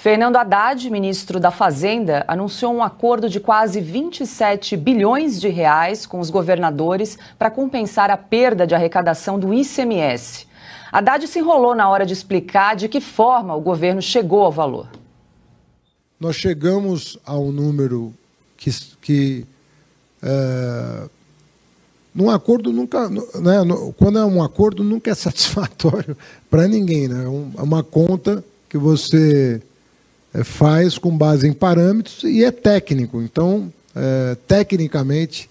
Fernando Haddad, ministro da Fazenda, anunciou um acordo de quase 27 bilhões de reais com os governadores para compensar a perda de arrecadação do ICMS. Haddad se enrolou na hora de explicar de que forma o governo chegou ao valor. Nós chegamos a um número que, que é, num acordo nunca, né, quando é um acordo nunca é satisfatório para ninguém, né? É, é uma conta que você é, faz com base em parâmetros e é técnico. Então, é, tecnicamente,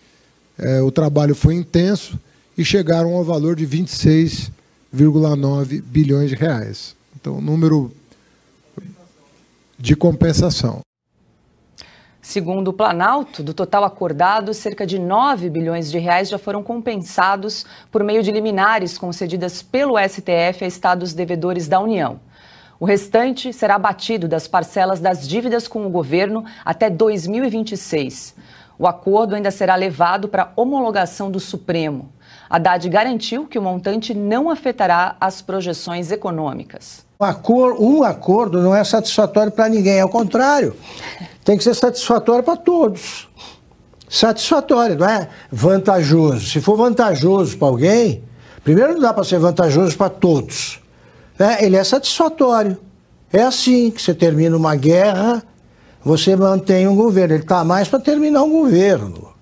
é, o trabalho foi intenso e chegaram ao valor de 26,9 bilhões de reais. Então, número de compensação. Segundo o Planalto, do total acordado, cerca de 9 bilhões de reais já foram compensados por meio de liminares concedidas pelo STF a estados devedores da União. O restante será abatido das parcelas das dívidas com o governo até 2026. O acordo ainda será levado para homologação do Supremo. Haddad garantiu que o montante não afetará as projeções econômicas. um acordo não é satisfatório para ninguém, ao contrário, tem que ser satisfatório para todos. Satisfatório, não é vantajoso. Se for vantajoso para alguém, primeiro não dá para ser vantajoso para todos. É, ele é satisfatório. É assim que você termina uma guerra, você mantém um governo. Ele está mais para terminar um governo.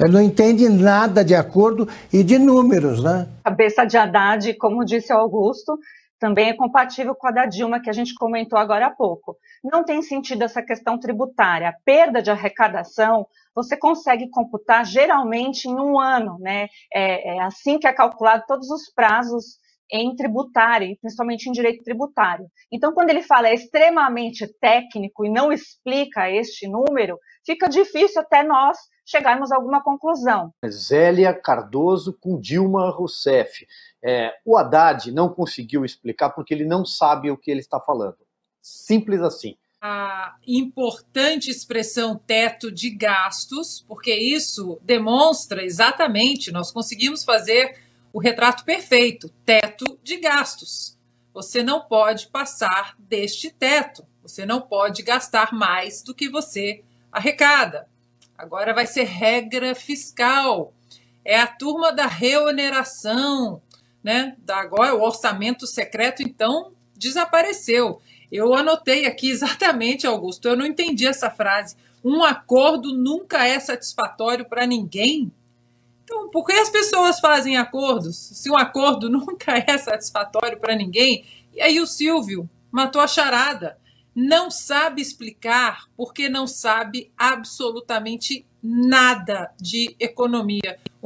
Ele não entende nada de acordo e de números, né? A cabeça de Haddad, como disse o Augusto, também é compatível com a da Dilma, que a gente comentou agora há pouco. Não tem sentido essa questão tributária. A perda de arrecadação você consegue computar geralmente em um ano, né? É, é assim que é calculado todos os prazos em tributário, principalmente em direito tributário. Então, quando ele fala é extremamente técnico e não explica este número, fica difícil até nós chegarmos a alguma conclusão. Zélia Cardoso com Dilma Rousseff. É, o Haddad não conseguiu explicar porque ele não sabe o que ele está falando. Simples assim. A importante expressão teto de gastos, porque isso demonstra exatamente, nós conseguimos fazer o retrato perfeito, teto de gastos. Você não pode passar deste teto. Você não pode gastar mais do que você arrecada. Agora vai ser regra fiscal. É a turma da reoneração, né? Da agora o orçamento secreto então desapareceu. Eu anotei aqui exatamente, Augusto. Eu não entendi essa frase. Um acordo nunca é satisfatório para ninguém. Então, por que as pessoas fazem acordos se um acordo nunca é satisfatório para ninguém? E aí o Silvio matou a charada. Não sabe explicar porque não sabe absolutamente nada de economia. O